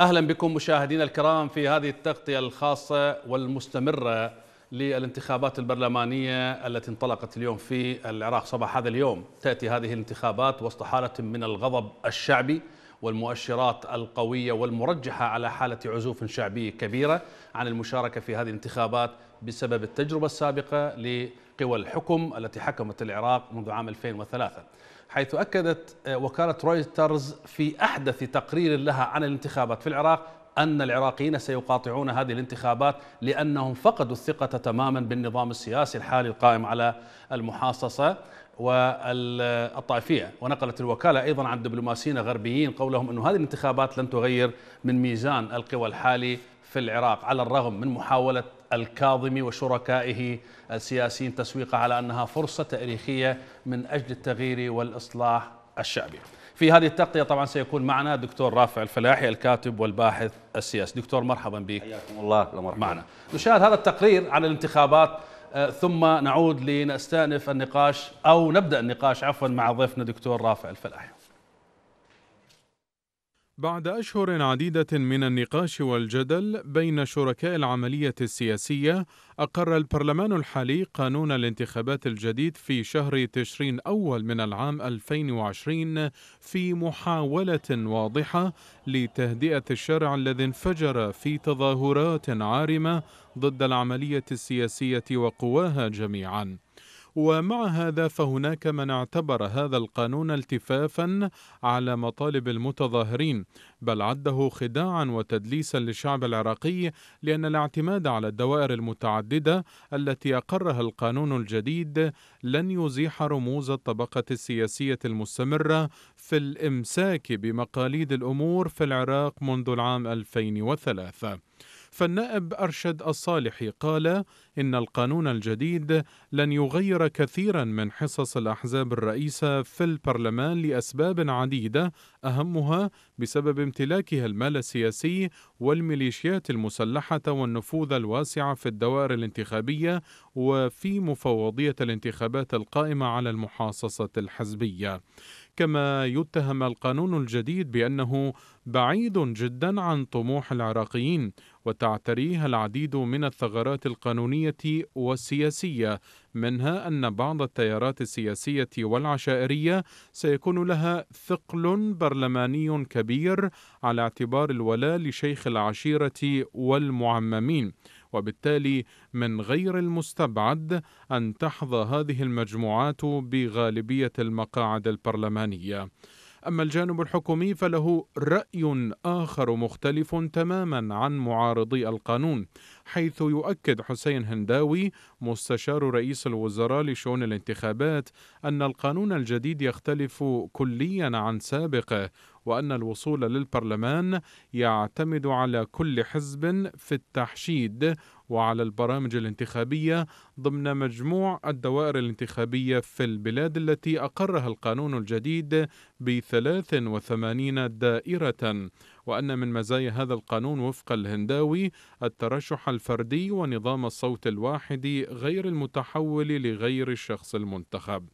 اهلا بكم مشاهدينا الكرام في هذه التغطيه الخاصه والمستمره للانتخابات البرلمانيه التي انطلقت اليوم في العراق صباح هذا اليوم، تاتي هذه الانتخابات وسط حاله من الغضب الشعبي والمؤشرات القويه والمرجحه على حاله عزوف شعبي كبيره عن المشاركه في هذه الانتخابات بسبب التجربه السابقه لقوى الحكم التي حكمت العراق منذ عام 2003. حيث أكدت آه، وكالة رويترز في أحدث تقرير لها عن الانتخابات في العراق أن العراقيين سيقاطعون هذه الانتخابات لأنهم فقدوا الثقة تماما بالنظام السياسي الحالي القائم على المحاصصة والطائفية ونقلت الوكالة أيضا عن دبلوماسيين غربيين قولهم أن هذه الانتخابات لن تغير من ميزان القوى الحالي في العراق على الرغم من محاولة الكاظمي وشركائه السياسيين تسويقه على أنها فرصة تاريخية من أجل التغيير والإصلاح الشعبي في هذه التغطية طبعا سيكون معنا دكتور رافع الفلاحي الكاتب والباحث السياسي دكتور مرحبا بك حياكم الله ومرحبا معنا نشاهد هذا التقرير عن الانتخابات آه، ثم نعود لنستأنف النقاش أو نبدأ النقاش عفوا مع ضيفنا دكتور رافع الفلاحي بعد أشهر عديدة من النقاش والجدل بين شركاء العملية السياسية، أقر البرلمان الحالي قانون الانتخابات الجديد في شهر تشرين أول من العام 2020 في محاولة واضحة لتهدئة الشارع الذي انفجر في تظاهرات عارمة ضد العملية السياسية وقواها جميعاً. ومع هذا فهناك من اعتبر هذا القانون التفافا على مطالب المتظاهرين بل عده خداعا وتدليسا للشعب العراقي لأن الاعتماد على الدوائر المتعددة التي أقرها القانون الجديد لن يزيح رموز الطبقة السياسية المستمرة في الإمساك بمقاليد الأمور في العراق منذ العام 2003 فالنائب أرشد الصالحي قال إن القانون الجديد لن يغير كثيرا من حصص الأحزاب الرئيسة في البرلمان لأسباب عديدة أهمها بسبب امتلاكها المال السياسي والميليشيات المسلحة والنفوذ الواسع في الدوائر الانتخابية وفي مفوضية الانتخابات القائمة على المحاصصة الحزبية. كما يتهم القانون الجديد بأنه بعيد جدا عن طموح العراقيين وتعتريه العديد من الثغرات القانونية والسياسية منها أن بعض التيارات السياسية والعشائرية سيكون لها ثقل برلماني كبير على اعتبار الولاء لشيخ العشيرة والمعممين وبالتالي من غير المستبعد أن تحظى هذه المجموعات بغالبية المقاعد البرلمانية أما الجانب الحكومي فله رأي آخر مختلف تماما عن معارضي القانون حيث يؤكد حسين هنداوي مستشار رئيس الوزراء لشؤون الانتخابات أن القانون الجديد يختلف كليا عن سابقه وأن الوصول للبرلمان يعتمد على كل حزب في التحشيد وعلى البرامج الانتخابية ضمن مجموع الدوائر الانتخابية في البلاد التي أقرها القانون الجديد ب 83 دائرة وأن من مزايا هذا القانون وفق الهنداوي الترشح الفردي ونظام الصوت الواحد غير المتحول لغير الشخص المنتخب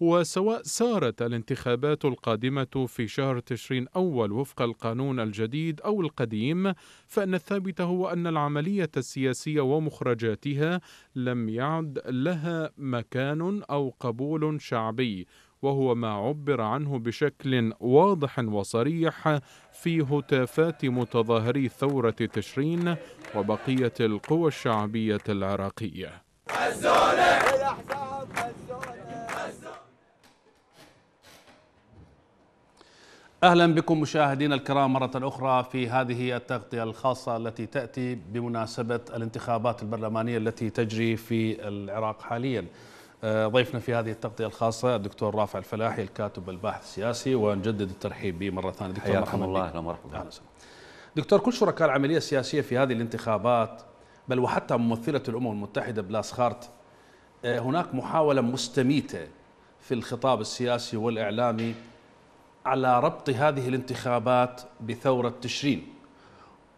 وسواء سارت الانتخابات القادمة في شهر تشرين أول وفق القانون الجديد أو القديم فإن الثابت هو أن العملية السياسية ومخرجاتها لم يعد لها مكان أو قبول شعبي وهو ما عبر عنه بشكل واضح وصريح في هتافات متظاهري ثورة تشرين وبقية القوى الشعبية العراقية اهلا بكم مشاهدينا الكرام مره اخرى في هذه التغطيه الخاصه التي تاتي بمناسبه الانتخابات البرلمانيه التي تجري في العراق حاليا. آه، ضيفنا في هذه التغطيه الخاصه الدكتور رافع الفلاحي الكاتب والباحث السياسي ونجدد الترحيب به مره ثانيه دكتور حياكم الله اهلا ومرحبا دكتور كل شركاء العمليه السياسيه في هذه الانتخابات بل وحتى ممثله الامم المتحده بلاس خارت آه، هناك محاوله مستميته في الخطاب السياسي والاعلامي على ربط هذه الانتخابات بثورة تشرين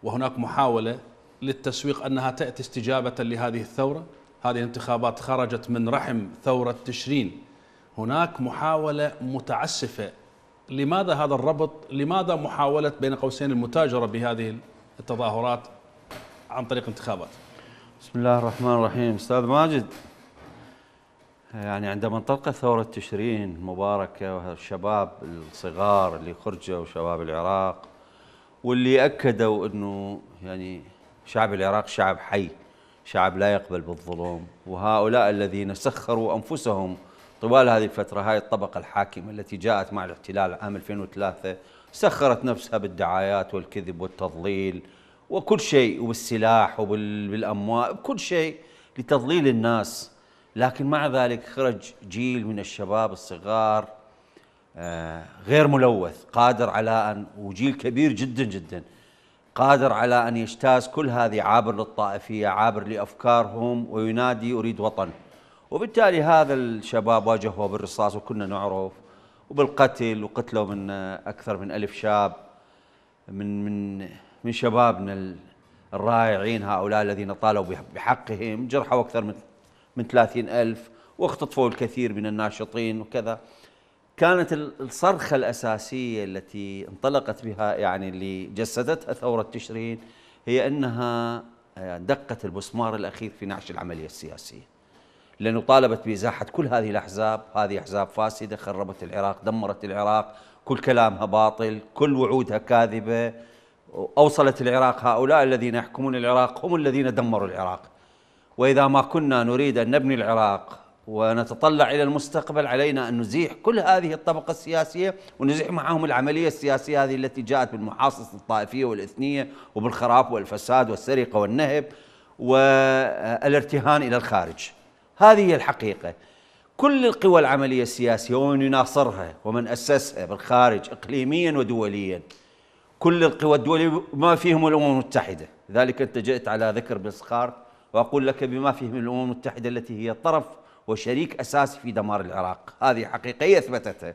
وهناك محاولة للتسويق أنها تأتي استجابة لهذه الثورة هذه الانتخابات خرجت من رحم ثورة تشرين هناك محاولة متعسفة لماذا هذا الربط لماذا محاولة بين قوسين المتاجرة بهذه التظاهرات عن طريق انتخابات بسم الله الرحمن الرحيم أستاذ ماجد يعني عندما انطلقت ثورة تشرين المباركة والشباب الصغار اللي خرجوا شباب العراق واللي أكدوا أنه يعني شعب العراق شعب حي شعب لا يقبل بالظلم وهؤلاء الذين سخروا أنفسهم طوال هذه الفترة هاي الطبقة الحاكمة التي جاءت مع الاحتلال عام 2003 سخرت نفسها بالدعايات والكذب والتضليل وكل شيء وبالسلاح وبالأموال كل شيء لتضليل الناس لكن مع ذلك خرج جيل من الشباب الصغار آه، غير ملوث قادر على أن وجيل كبير جدا جدا قادر على أن يجتاز كل هذه عابر للطائفية عابر لأفكارهم وينادي أريد وطن وبالتالي هذا الشباب واجهوه بالرصاص وكنا نعرف وبالقتل وقتلوا من آه، أكثر من ألف شاب من من من شبابنا الرائعين هؤلاء الذين طالوا بحقهم جرحوا أكثر من من 30 ألف واختطفوا الكثير من الناشطين وكذا كانت الصرخة الأساسية التي انطلقت بها يعني اللي جسدتها ثورة تشرين هي أنها آه، دقت المسمار الأخير في نعش العملية السياسية لأنه طالبت بإزاحة كل هذه الأحزاب هذه أحزاب فاسدة خربت العراق دمرت العراق كل كلامها باطل كل وعودها كاذبة أوصلت العراق هؤلاء الذين يحكمون العراق هم الذين دمروا العراق وإذا ما كنا نريد أن نبني العراق ونتطلع إلى المستقبل علينا أن نزيح كل هذه الطبقة السياسية ونزيح معهم العملية السياسية هذه التي جاءت بالمحاصصة الطائفية والإثنية وبالخراب والفساد والسرقة والنهب والارتهان إلى الخارج هذه هي الحقيقة كل القوى العملية السياسية ومن يناصرها ومن أسسها بالخارج إقليميا ودوليا كل القوى الدولية ما فيهم الأمم المتحدة ذلك أنت جئت على ذكر بسخارت وأقول لك بما فيه من الأمم المتحدة التي هي طرف وشريك أساسي في دمار العراق هذه حقيقية أثبتتها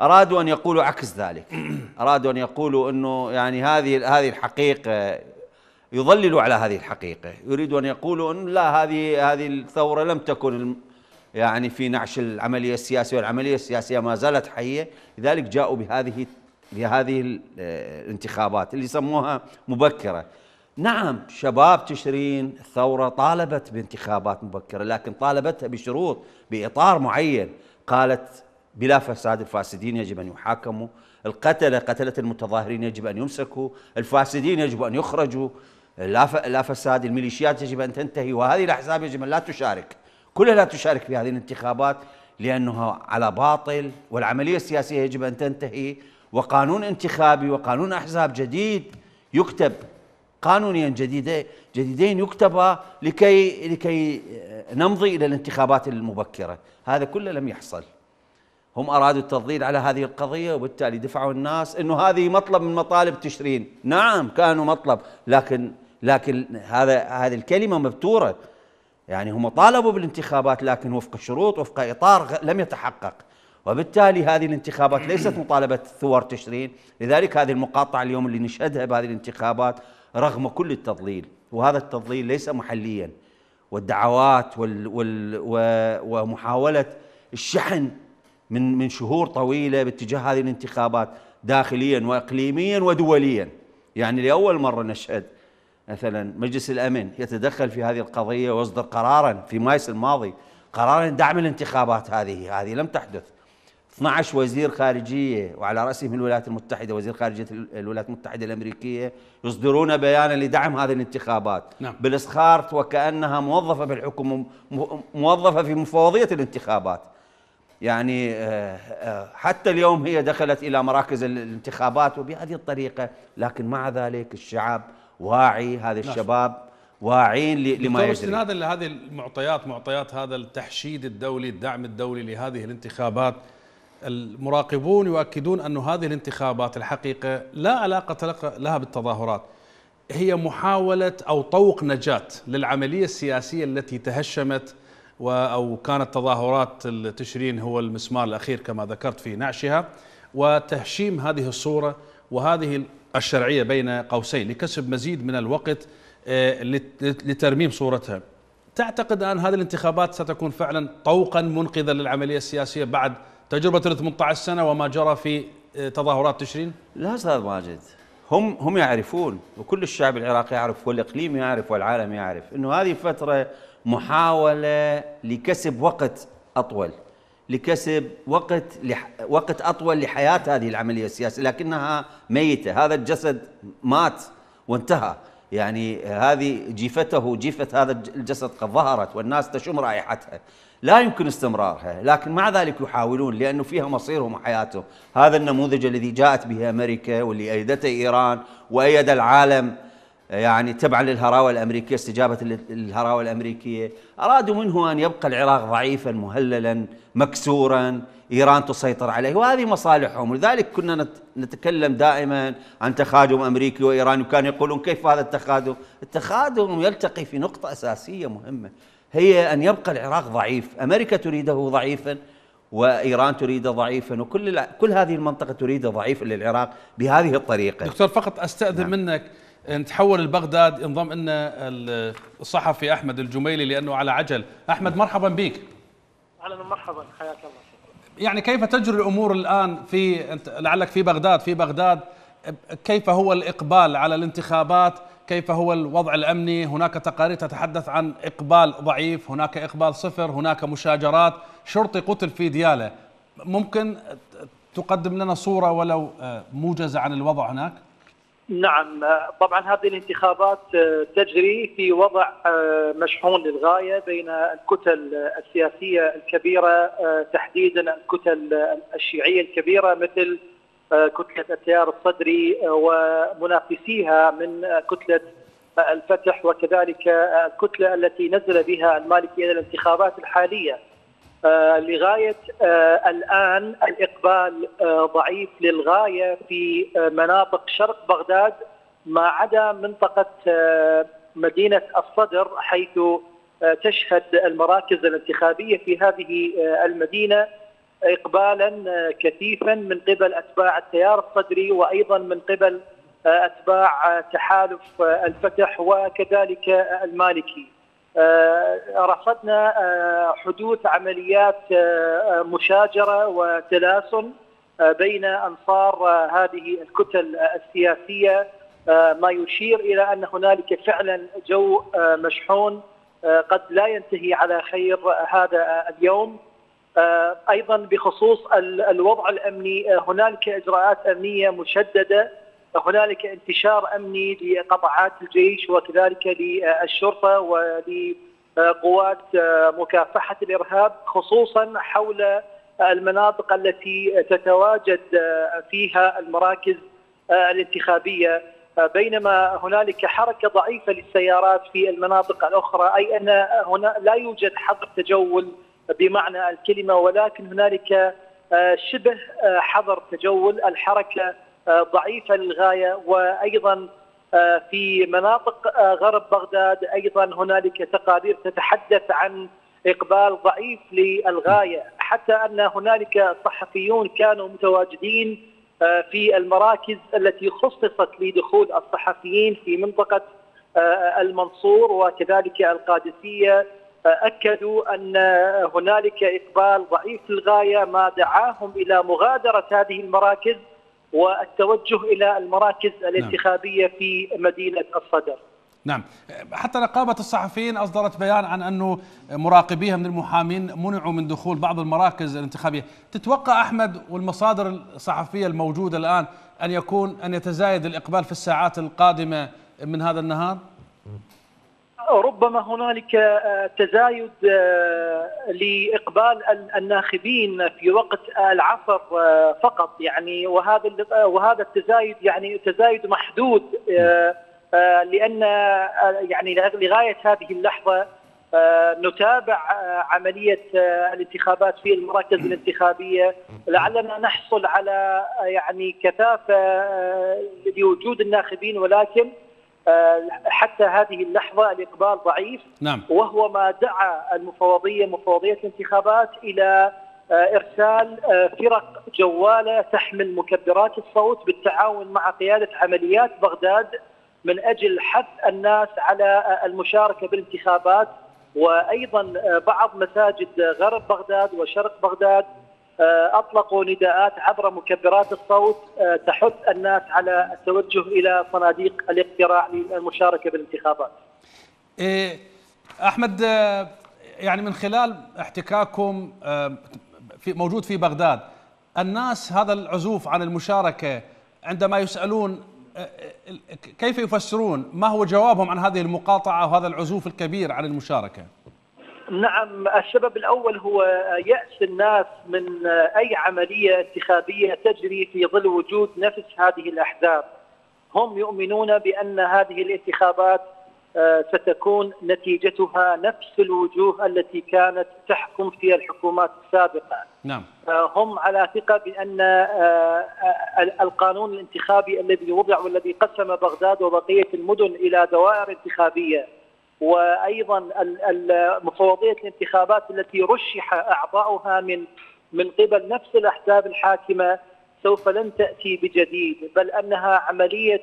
أرادوا أن يقولوا عكس ذلك أرادوا أن يقولوا أنه يعني هذه هذه الحقيقة يضللوا على هذه الحقيقة يريدوا أن يقولوا أن لا هذه هذه الثورة لم تكن يعني في نعش العملية السياسية والعملية السياسية ما زالت حية لذلك جاءوا بهذه بهذه آه، الانتخابات اللي سموها مبكرة نعم شباب تشرين الثورة طالبت بانتخابات مبكرة لكن طالبتها بشروط بإطار معين قالت بلا فساد الفاسدين يجب أن يحاكموا القتلة قتلة المتظاهرين يجب أن يمسكوا الفاسدين يجب أن يخرجوا لا فساد الميليشيات يجب أن تنتهي وهذه الأحزاب يجب أن لا تشارك كلها لا تشارك في هذه الانتخابات لأنها على باطل والعملية السياسية يجب أن تنتهي وقانون انتخابي وقانون أحزاب جديد يكتب قانونيا جديدة جديدين يكتبا لكي لكي نمضي إلى الانتخابات المبكرة هذا كله لم يحصل هم أرادوا التضليل على هذه القضية وبالتالي دفعوا الناس أنه هذه مطلب من مطالب تشرين نعم كانوا مطلب لكن لكن هذا هذه الكلمة مبتورة يعني هم طالبوا بالانتخابات لكن وفق شروط وفق إطار لم يتحقق وبالتالي هذه الانتخابات ليست مطالبة ثوار تشرين لذلك هذه المقاطعة اليوم اللي نشهدها بهذه الانتخابات رغم كل التضليل وهذا التضليل ليس محليا والدعوات وال وال ومحاوله الشحن من من شهور طويله باتجاه هذه الانتخابات داخليا واقليميا ودوليا يعني لاول مره نشهد مثلا مجلس الامن يتدخل في هذه القضيه ويصدر قرارا في مايس الماضي قرارا دعم الانتخابات هذه هذه لم تحدث 12 وزير خارجية وعلى رأسهم الولايات المتحدة وزير خارجية الولايات المتحدة الأمريكية يصدرون بيانا لدعم هذه الانتخابات نعم. بالاسخار وكأنها موظفة بالحكم موظفة في مفوضية الانتخابات يعني آه، آه، حتى اليوم هي دخلت إلى مراكز الانتخابات وبهذه الطريقة لكن مع ذلك الشعب واعي هذا نعم. الشباب واعين لما يجري هذا هذه المعطيات معطيات هذا التحشيد الدولي الدعم الدولي لهذه الانتخابات المراقبون يؤكدون أن هذه الانتخابات الحقيقة لا علاقة لها بالتظاهرات هي محاولة أو طوق نجاة للعملية السياسية التي تهشمت أو كانت تظاهرات تشرين هو المسمار الأخير كما ذكرت في نعشها وتهشيم هذه الصورة وهذه الشرعية بين قوسين لكسب مزيد من الوقت آه، لترميم صورتها تعتقد أن هذه الانتخابات ستكون فعلا طوقا منقذا للعملية السياسية بعد تجربة ال 18 سنة وما جرى في آه، تظاهرات تشرين؟ لا استاذ ماجد هم هم يعرفون وكل الشعب العراقي يعرف والاقليم يعرف والعالم يعرف انه هذه فترة محاولة لكسب وقت اطول لكسب وقت لح... وقت اطول لحياة هذه العملية السياسية لكنها ميتة هذا الجسد مات وانتهى يعني هذه جيفته جيفة هذا الجسد قد ظهرت والناس تشم رائحتها لا يمكن استمرارها لكن مع ذلك يحاولون لأنه فيها مصيرهم وحياتهم هذا النموذج الذي جاءت به أمريكا واللي أيدته إيران وأيد العالم يعني تبعا للهراوة الأمريكية استجابة للهراوة الأمريكية أرادوا منه أن يبقى العراق ضعيفا مهللا مكسورا إيران تسيطر عليه وهذه مصالحهم لذلك كنا نتكلم دائما عن تخادم أمريكي وإيراني وكانوا يقولون كيف هذا التخادم التخادم يلتقي في نقطة أساسية مهمة هي أن يبقى العراق ضعيف أمريكا تريده ضعيفا وايران تريده ضعيفا وكل كل هذه المنطقه تريده ضعيف للعراق بهذه الطريقه دكتور فقط استاذن نعم. منك تحول لبغداد انضم لنا الصحفي احمد الجميلي لانه على عجل احمد مرحبا بك اهلا ومرحبا حياك الله يعني كيف تجري الامور الان في لعلك في بغداد في بغداد كيف هو الاقبال على الانتخابات كيف هو الوضع الامني؟ هناك تقارير تتحدث عن اقبال ضعيف، هناك اقبال صفر، هناك مشاجرات، شرطي قتل في دياله، ممكن تقدم لنا صوره ولو آه، موجزه عن الوضع هناك؟ نعم آه، طبعا هذه الانتخابات آه، تجري في وضع مشحون للغايه بين الكتل السياسيه الكبيره تحديدا الكتل الشيعيه الكبيره مثل كتلة التيار الصدري آه، ومنافسيها من آه، كتلة آه، الفتح وكذلك الكتلة التي نزل بها المالكي إلى الانتخابات الحالية لغاية الآن الإقبال ضعيف للغاية في مناطق شرق بغداد ما عدا منطقة مدينة الصدر حيث تشهد المراكز الانتخابية في هذه المدينة اقبالا آه، كثيفا من قبل اتباع التيار الصدري وايضا من قبل آه، اتباع آه، تحالف الفتح وكذلك المالكي. رصدنا حدوث عمليات مشاجره وتلاسن بين انصار هذه الكتل السياسيه ما يشير الى ان هنالك فعلا جو مشحون قد لا ينتهي على خير هذا اليوم آه، ايضا بخصوص الوضع الامني آه، هنالك اجراءات امنيه مشدده هنالك انتشار امني لقطاعات الجيش وكذلك للشرطه ولقوات آه، مكافحه الارهاب خصوصا حول المناطق التي تتواجد فيها المراكز الانتخابيه بينما هنالك حركه ضعيفه للسيارات في المناطق الاخرى اي ان هنا لا يوجد حظر تجول بمعنى الكلمة ولكن هنالك آه، شبه آه، حظر تجول الحركة آه، ضعيفة للغاية وأيضا في مناطق غرب بغداد أيضا هنالك تقارير تتحدث عن إقبال ضعيف للغاية حتى أن هنالك صحفيون كانوا متواجدين في المراكز التي خصصت لدخول الصحفيين في منطقة المنصور وكذلك القادسية اكدوا ان هنالك اقبال ضعيف للغايه ما دعاهم الى مغادره هذه المراكز والتوجه الى المراكز نعم. الانتخابيه في مدينه الصدر. نعم حتى نقابة الصحفيين أصدرت بيان عن أنه مراقبيها من المحامين منعوا من دخول بعض المراكز الانتخابية تتوقع أحمد والمصادر الصحفية الموجودة الآن أن يكون أن يتزايد الإقبال في الساعات القادمة من هذا النهار؟ ربما هنالك آه، تزايد آه، لاقبال الناخبين في وقت العصر آه، فقط يعني وهذا وهذا التزايد يعني تزايد محدود نعم. لان يعني لغايه هذه اللحظه نتابع عمليه الانتخابات في المراكز نعم. الانتخابيه لعلنا نحصل على يعني كثافه لوجود الناخبين ولكن آه، حتى هذه اللحظة الإقبال ضعيف نعم. وهو ما دعا المفوضية مفوضية الانتخابات إلى آه، إرسال آه، فرق جوالة تحمل مكبرات الصوت بالتعاون مع قيادة عمليات بغداد من أجل حث الناس على المشاركة بالانتخابات وأيضا بعض مساجد غرب بغداد وشرق بغداد آه، اطلقوا نداءات عبر مكبرات الصوت آه، تحث الناس على التوجه الى صناديق الاقتراع للمشاركه بالانتخابات. إيه، احمد آه، يعني من خلال احتكاككم في موجود في بغداد الناس هذا العزوف عن المشاركه عندما يسالون كيف يفسرون ما هو جوابهم عن هذه المقاطعه وهذا العزوف الكبير عن المشاركه؟ نعم السبب الأول هو يأس الناس من أي عملية انتخابية تجري في ظل وجود نفس هذه الأحزاب هم يؤمنون بأن هذه الانتخابات آه، ستكون نتيجتها نفس الوجوه التي كانت تحكم في الحكومات السابقة نعم. آه، هم على ثقة بأن آه، القانون الانتخابي الذي وضع والذي قسم بغداد وبقية المدن إلى دوائر انتخابية وايضا مفوضيه الانتخابات التي رشح اعضاؤها من من قبل نفس الاحزاب الحاكمه سوف لن تاتي بجديد بل انها عمليه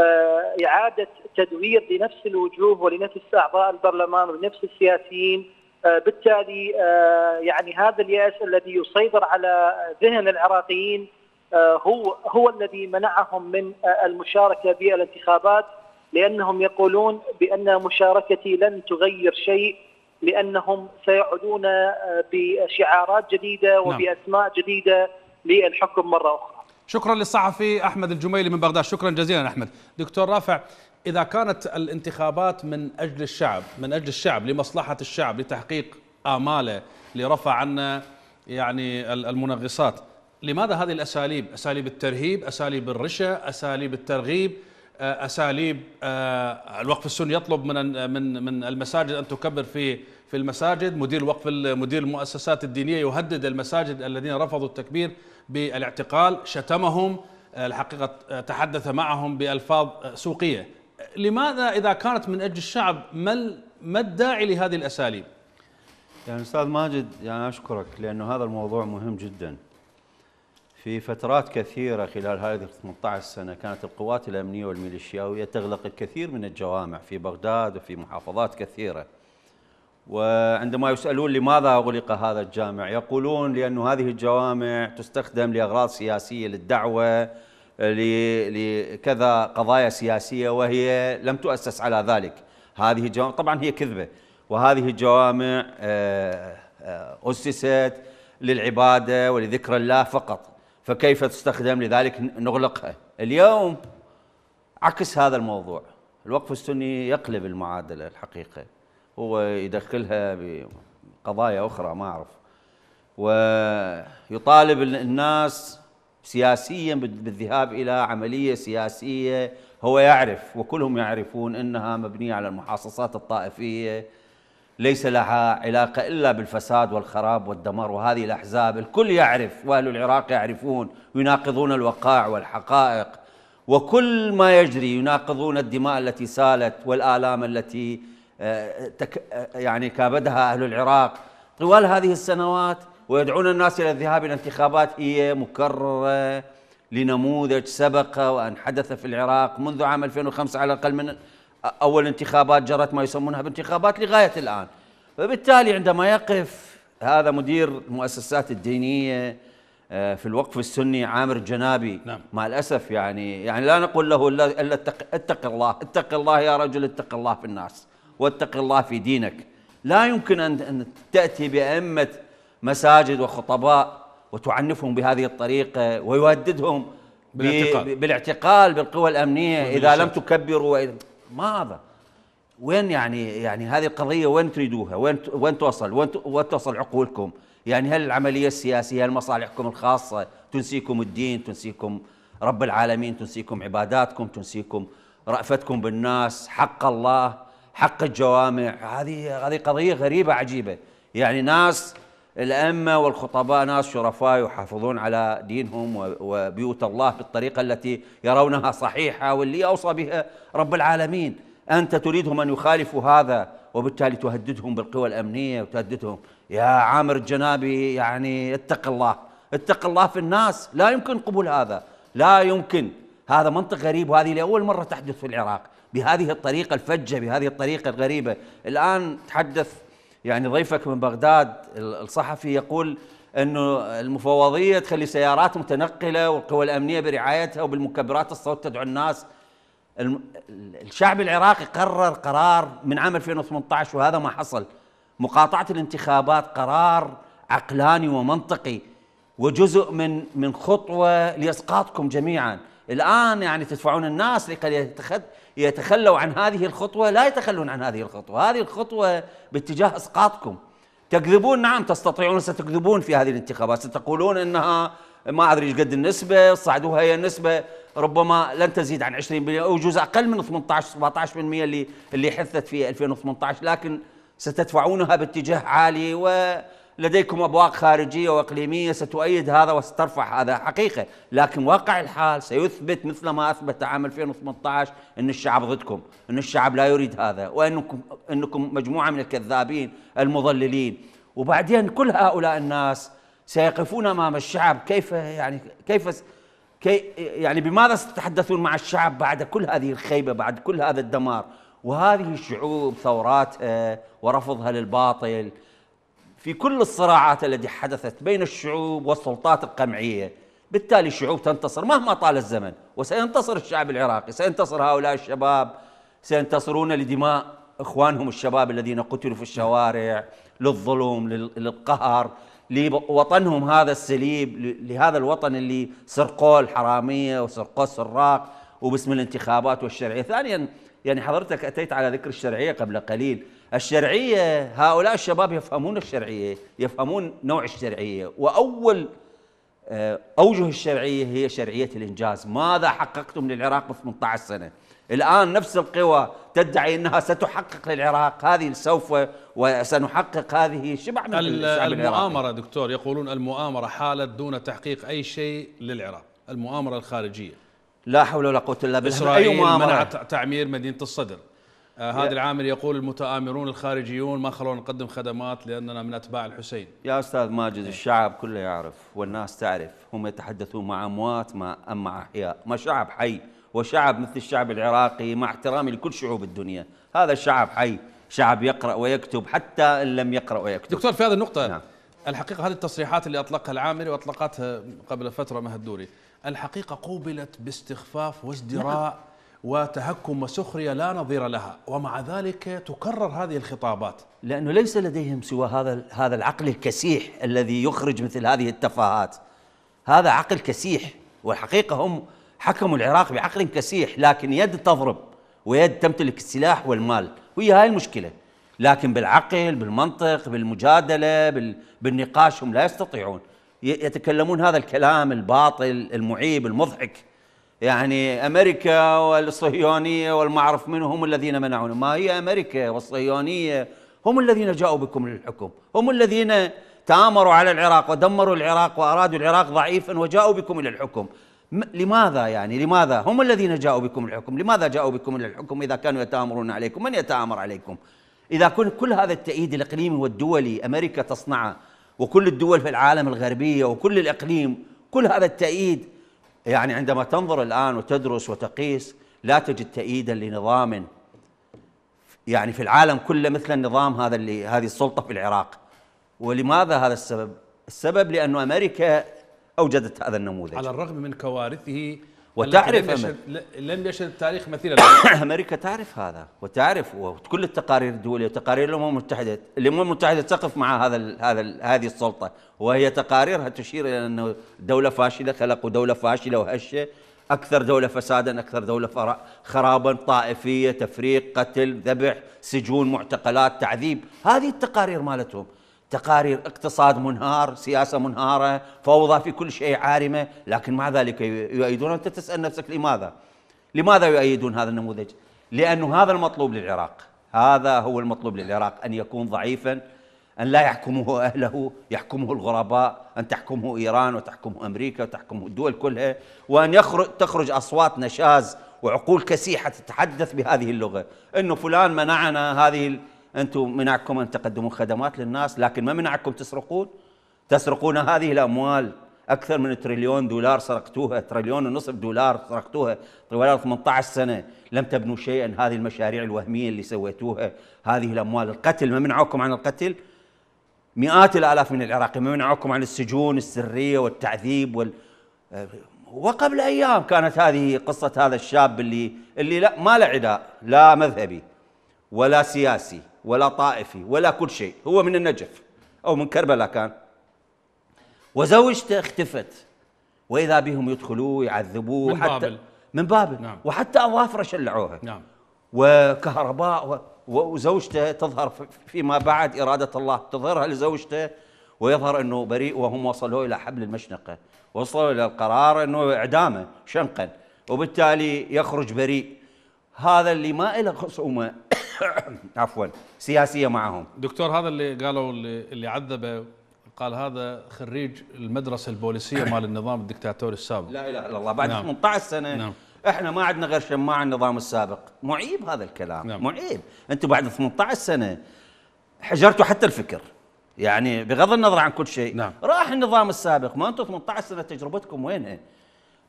آه، اعاده تدوير لنفس الوجوه ولنفس اعضاء البرلمان ولنفس السياسيين آه، بالتالي آه، يعني هذا الياس الذي يسيطر على ذهن العراقيين هو هو الذي منعهم من المشاركه بالانتخابات لأنهم يقولون بأن مشاركتي لن تغير شيء لأنهم سيعودون آه، بشعارات جديدة نعم. وبأسماء جديدة للحكم مرة أخرى شكرا للصحفي أحمد الجميلي من بغداد شكرا جزيلا أحمد دكتور رافع إذا كانت الانتخابات من أجل الشعب من أجل الشعب لمصلحة الشعب لتحقيق آماله لرفع عنا يعني المنغصات لماذا هذه الأساليب أساليب الترهيب أساليب الرشا أساليب الترغيب آه، اساليب آه، الوقف السني يطلب من من من المساجد ان تكبر في في المساجد، مدير وقف مدير المؤسسات الدينيه يهدد المساجد الذين رفضوا التكبير بالاعتقال، شتمهم آه، الحقيقه تحدث معهم بالفاظ سوقيه. لماذا اذا كانت من اجل الشعب ما ما الداعي لهذه الاساليب؟ يعني استاذ ماجد يعني اشكرك لانه هذا الموضوع مهم جدا. في فترات كثيرة خلال هذه 18 سنة كانت القوات الأمنية والميليشياوية تغلق الكثير من الجوامع في بغداد وفي محافظات كثيرة وعندما يسألون لماذا أغلق هذا الجامع يقولون لأن هذه الجوامع تستخدم لأغراض سياسية للدعوة لكذا قضايا سياسية وهي لم تؤسس على ذلك هذه الجوامع طبعا هي كذبة وهذه الجوامع آه، آه، أسست للعبادة ولذكر الله فقط فكيف تستخدم لذلك نغلقها اليوم عكس هذا الموضوع الوقف السني يقلب المعادلة الحقيقة هو يدخلها بقضايا أخرى ما أعرف ويطالب الناس سياسيا بالذهاب إلى عملية سياسية هو يعرف وكلهم يعرفون أنها مبنية على المحاصصات الطائفية ليس لها علاقة إلا بالفساد والخراب والدمار وهذه الأحزاب الكل يعرف وأهل العراق يعرفون يناقضون الوقائع والحقائق وكل ما يجري يناقضون الدماء التي سالت والآلام التي آه، آه، يعني كابدها أهل العراق طوال هذه السنوات ويدعون الناس إلى الذهاب إلى انتخابات هي مكررة لنموذج سبق وأن حدث في العراق منذ عام 2005 على الأقل من أول انتخابات جرت ما يسمونها بانتخابات لغاية الآن فبالتالي عندما يقف هذا مدير المؤسسات الدينية آه، في الوقف السني عامر الجنابي نعم. مع الأسف يعني يعني لا نقول له إلا اتق, اتق الله اتق الله يا رجل اتق الله في الناس واتق الله في دينك لا يمكن أن تأتي بأئمة مساجد وخطباء وتعنفهم بهذه الطريقة ويهددهم بالاعتقال بالاعتقال بالقوى الأمنية إذا لم تكبروا ما هذا وين يعني يعني هذه القضيه وين تريدوها؟ وين وين توصل؟ وين وين توصل عقولكم؟ يعني هل العمليه السياسيه هل مصالحكم الخاصه تنسيكم الدين، تنسيكم رب العالمين، تنسيكم عباداتكم، تنسيكم رأفتكم بالناس، حق الله، حق الجوامع، هذه هذه قضيه غريبه عجيبه، يعني ناس الأئمة والخطباء ناس شرفاء يحافظون على دينهم وبيوت الله بالطريقة التي يرونها صحيحة واللي أوصى بها رب العالمين أنت تريدهم أن يخالفوا هذا وبالتالي تهددهم بالقوى الأمنية وتهددهم يا عامر الجنابي يعني اتق الله اتق الله في الناس لا يمكن قبول هذا لا يمكن هذا منطق غريب وهذه لأول مرة تحدث في العراق بهذه الطريقة الفجة بهذه الطريقة الغريبة الآن تحدث يعني ضيفك من بغداد الصحفي يقول انه المفوضيه تخلي سيارات متنقله والقوى الامنيه برعايتها وبالمكبرات الصوت تدعو الناس الشعب العراقي قرر قرار من عام 2018 وهذا ما حصل مقاطعه الانتخابات قرار عقلاني ومنطقي وجزء من من خطوه لاسقاطكم جميعا الآن يعني تدفعون الناس لكي يتخلوا عن هذه الخطوة لا يتخلون عن هذه الخطوة هذه الخطوة باتجاه إسقاطكم تكذبون نعم تستطيعون ستكذبون في هذه الانتخابات ستقولون انها ما ادري ايش قد النسبه صعدوها هي النسبه ربما لن تزيد عن 20% او جزء اقل من 18 17% اللي اللي حثت في 2018 لكن ستدفعونها باتجاه عالي و لديكم أبواق خارجية وإقليمية ستؤيد هذا وسترفع هذا حقيقة لكن واقع الحال سيثبت مثل ما أثبت عام 2018 أن الشعب ضدكم أن الشعب لا يريد هذا وأنكم أنكم مجموعة من الكذابين المضللين وبعدين كل هؤلاء الناس سيقفون امام الشعب كيف يعني كيف كي يعني بماذا ستتحدثون مع الشعب بعد كل هذه الخيبه بعد كل هذا الدمار وهذه الشعوب ثوراتها ورفضها للباطل في كل الصراعات التي حدثت بين الشعوب والسلطات القمعية بالتالي الشعوب تنتصر مهما طال الزمن وسينتصر الشعب العراقي سينتصر هؤلاء الشباب سينتصرون لدماء إخوانهم الشباب الذين قتلوا في الشوارع للظلم للقهر لوطنهم هذا السليب لهذا الوطن اللي سرقوه الحرامية وسرقوه السراق وباسم الانتخابات والشرعية ثانيا يعني حضرتك أتيت على ذكر الشرعية قبل قليل الشرعية هؤلاء الشباب يفهمون الشرعية يفهمون نوع الشرعية وأول آه، أوجه الشرعية هي شرعية الإنجاز ماذا حققتم للعراق ب 18 سنة الآن نفس القوى تدعي أنها ستحقق للعراق هذه سوف وسنحقق هذه شبع من الشعب المؤامرة العراقي. دكتور يقولون المؤامرة حالت دون تحقيق أي شيء للعراق المؤامرة الخارجية لا حول ولا قوة إلا بالله إسرائيل أي مؤامرة؟ منعت تعمير مدينة الصدر آه هذا العامل يقول المتآمرون الخارجيون ما خلونا نقدم خدمات لأننا من أتباع الحسين يا أستاذ ماجد إيه. الشعب كله يعرف والناس تعرف هم يتحدثون مع أموات ما أم مع أحياء ما شعب حي وشعب مثل الشعب العراقي مع احترامي لكل شعوب الدنيا هذا الشعب حي شعب يقرأ ويكتب حتى إن لم يقرأ ويكتب دكتور في هذه النقطة نعم. الحقيقة هذه التصريحات اللي أطلقها العامري وأطلقتها قبل فترة مهدوري الحقيقة قوبلت باستخفاف وازدراء نعم. وتهكم وسخريه لا نظير لها ومع ذلك تكرر هذه الخطابات لانه ليس لديهم سوى هذا هذا العقل الكسيح الذي يخرج مثل هذه التفاهات هذا عقل كسيح والحقيقه هم حكموا العراق بعقل كسيح لكن يد تضرب ويد تمتلك السلاح والمال وهي هاي المشكله لكن بالعقل بالمنطق بالمجادله بال... بالنقاش هم لا يستطيعون يتكلمون هذا الكلام الباطل المعيب المضحك يعني امريكا والصهيونيه والمعرف من هم الذين منعونا ما هي امريكا والصهيونيه هم الذين جاءوا بكم للحكم هم الذين تآمروا على العراق ودمروا العراق وأرادوا العراق ضعيفا وجاءوا بكم إلى الحكم لماذا يعني لماذا هم الذين جاءوا بكم للحكم الحكم لماذا جاءوا بكم إلى الحكم إذا كانوا يتآمرون عليكم من يتآمر عليكم إذا كنت كل هذا التأييد الإقليمي والدولي أمريكا تصنعه وكل الدول في العالم الغربية وكل الإقليم كل هذا التأييد يعني عندما تنظر الآن وتدرس وتقيس لا تجد تأييدا لنظام يعني في العالم كله مثل النظام هذا اللي هذه السلطة في العراق ولماذا هذا السبب؟ السبب لأن أمريكا أوجدت هذا النموذج على الرغم من كوارثه وتعرف لم يشهد, لم يشهد التاريخ مثيلا امريكا تعرف هذا وتعرف وكل التقارير الدوليه وتقارير الامم المتحده الامم المتحده تقف مع هذا الـ هذا الـ هذه السلطه وهي تقاريرها تشير الى انه دوله فاشله خلقوا دوله فاشله وهشه اكثر دوله فسادا اكثر دوله خرابا طائفيه تفريق قتل ذبح سجون معتقلات تعذيب هذه التقارير مالتهم تقارير اقتصاد منهار سياسة منهارة فوضى في كل شيء عارمة لكن مع ذلك يؤيدون أنت تسأل نفسك لماذا لماذا يؤيدون هذا النموذج لأنه هذا المطلوب للعراق هذا هو المطلوب للعراق أن يكون ضعيفا أن لا يحكمه أهله يحكمه الغرباء أن تحكمه إيران وتحكمه أمريكا وتحكمه الدول كلها وأن يخرج تخرج أصوات نشاز وعقول كسيحة تتحدث بهذه اللغة أنه فلان منعنا هذه انتم منعكم ان تقدمون خدمات للناس لكن ما منعكم تسرقون تسرقون هذه الاموال اكثر من تريليون دولار سرقتوها تريليون ونصف دولار سرقتوها طوال 18 سنه لم تبنوا شيئا هذه المشاريع الوهميه اللي سويتوها هذه الاموال القتل ما منعوكم عن القتل مئات الالاف من العراقيين ما منعوكم عن السجون السريه والتعذيب وال وقبل ايام كانت هذه قصه هذا الشاب اللي اللي لا ما له عداء لا مذهبي ولا سياسي ولا طائفي ولا كل شيء هو من النجف أو من كربلاء كان وزوجته اختفت وإذا بهم يدخلوه يعذبوه من حتى بابل من بابل نعم. وحتى أظافره شلعوها نعم. وكهرباء وزوجته تظهر فيما بعد إرادة الله تظهرها لزوجته ويظهر أنه بريء وهم وصلوا إلى حبل المشنقة وصلوا إلى القرار أنه إعدامه شنقا وبالتالي يخرج بريء هذا اللي ما له خصومة عفوا سياسيه معهم دكتور هذا اللي قالوا اللي, اللي عذبه قال هذا خريج المدرسه البوليسيه مال النظام الدكتاتوري السابق لا اله الا الله بعد نعم. 18 سنه نعم. احنا ما عندنا غير شماع النظام السابق معيب هذا الكلام نعم. معيب انتم بعد 18 سنه حجرتوا حتى الفكر يعني بغض النظر عن كل شيء نعم. راح النظام السابق ما انتم 18 سنه تجربتكم وينها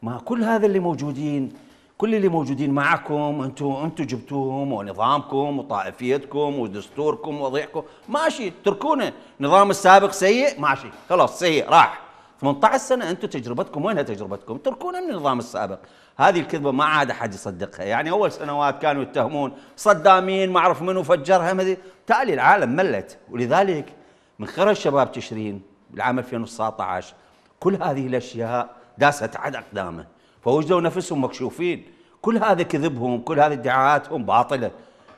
ما كل هذا اللي موجودين كل اللي موجودين معكم انتم انتم جبتوهم ونظامكم وطائفيتكم ودستوركم ووضعكم ماشي تركونه نظام السابق سيء ماشي خلاص سيء راح 18 سنه انتم تجربتكم وينها تجربتكم تركونا من النظام السابق هذه الكذبه ما عاد احد يصدقها يعني اول سنوات كانوا يتهمون صدامين ما اعرف منو فجرها تالي العالم ملت ولذلك من خرج شباب تشرين بالعام 2019 كل هذه الاشياء داست عد اقدامه فوجدوا نفسهم مكشوفين كل هذا كذبهم كل هذه ادعاءاتهم باطلة